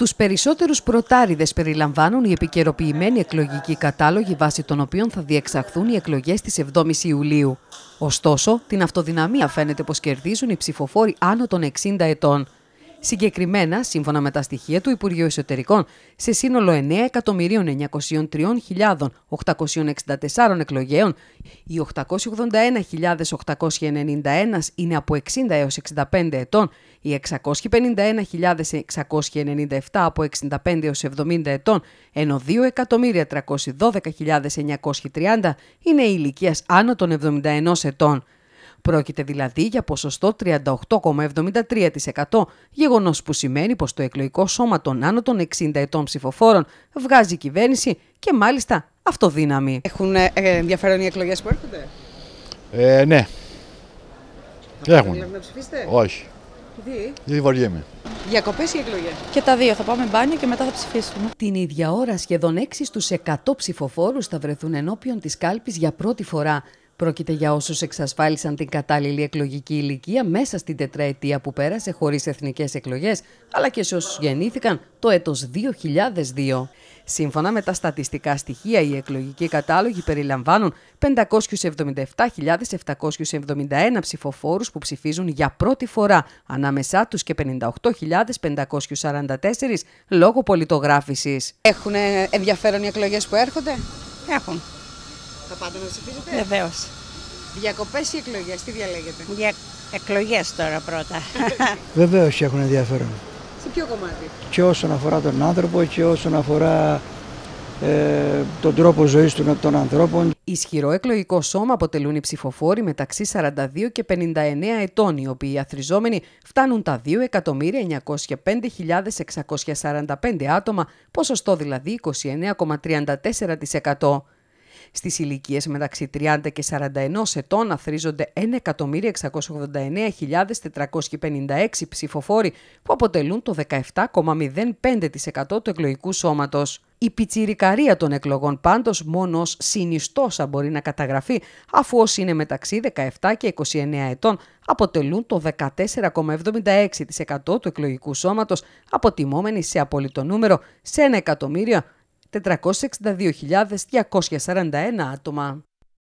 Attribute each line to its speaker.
Speaker 1: Τους περισσότερους προτάριδες περιλαμβάνουν οι επικαιροποιημένοι εκλογικοί κατάλογοι βάσει των οποίων θα διεξαχθούν οι εκλογές της 7 η Ιουλίου. Ωστόσο, την αυτοδυναμία φαίνεται πως κερδίζουν οι ψηφοφόροι άνω των 60 ετών. Συγκεκριμένα, σύμφωνα με τα στοιχεία του Υπουργείου Εσωτερικών, σε σύνολο 9.903.864 εκλογέων, οι 881.891 είναι από 60 έως 65 ετών, οι 651.697 από 65 έως 70 ετών, ενώ 2.312.930 είναι ηλικίας άνω των 71 ετών. Πρόκειται δηλαδή για ποσοστό 38,73%, γεγονός που σημαίνει πως το εκλογικό σώμα των άνω των 60 ετών ψηφοφόρων βγάζει κυβέρνηση και μάλιστα αυτοδύναμη. Έχουν ε, ε, ενδιαφέρον οι εκλογές που έρχονται? Ε, ναι. Έχουν. Δηλαδή να ψηφίσετε? Όχι. Δι. βαριέμαι. Διακοπές ή εκλογές. Και τα δύο. Θα πάμε μπάνιο και μετά θα ψηφίσουμε. Την ίδια ώρα, σχεδόν 6 στου 100 ψηφοφόρους θα βρεθούν ενώπιον της κάλπης για πρώτη φορά. Πρόκειται για όσους εξασφάλισαν την κατάλληλη εκλογική ηλικία μέσα στην τετραετία που πέρασε χωρίς εθνικές εκλογές, αλλά και σε όσους γεννήθηκαν το έτος 2002. Σύμφωνα με τα στατιστικά στοιχεία, οι εκλογικοί κατάλογοι περιλαμβάνουν 577.771 ψηφοφόρους που ψηφίζουν για πρώτη φορά, ανάμεσά τους και 58.544 λόγω πολιτογράφησης. Έχουν ενδιαφέρον οι εκλογές που έρχονται? Έχουν. Θα πάτε να ψηφίσετε. Βεβαίως. Διακοπές ή εκλογές, τι διαλέγετε. Για εκλογές τώρα πρώτα. Βεβαίως έχουν ενδιαφέρον. Σε ποιο κομμάτι. Και όσον αφορά τον άνθρωπο και όσον αφορά ε, τον τρόπο ζωής των ανθρώπων. Ισχυρό εκλογικό σώμα αποτελούν οι ψηφοφόροι μεταξύ 42 και 59 ετών, οι οποίοι αθριζόμενοι φτάνουν τα 2.905.645 άτομα, ποσοστό δηλαδή 29,34%. Στις ηλικίες μεταξύ 30 και 41 ετών αθρίζονται 1.689.456 ψηφοφόροι που αποτελούν το 17,05% του εκλογικού σώματος. Η πιτσιρικαρία των εκλογών πάντως μόνος ως συνιστόσα μπορεί να καταγραφεί, αφού όσοι είναι μεταξύ 17 και 29 ετών αποτελούν το 14,76% του εκλογικού σώματος, αποτιμόμενοι σε απόλυτο νούμερο σε 1.000.000. 462.241 άτομα.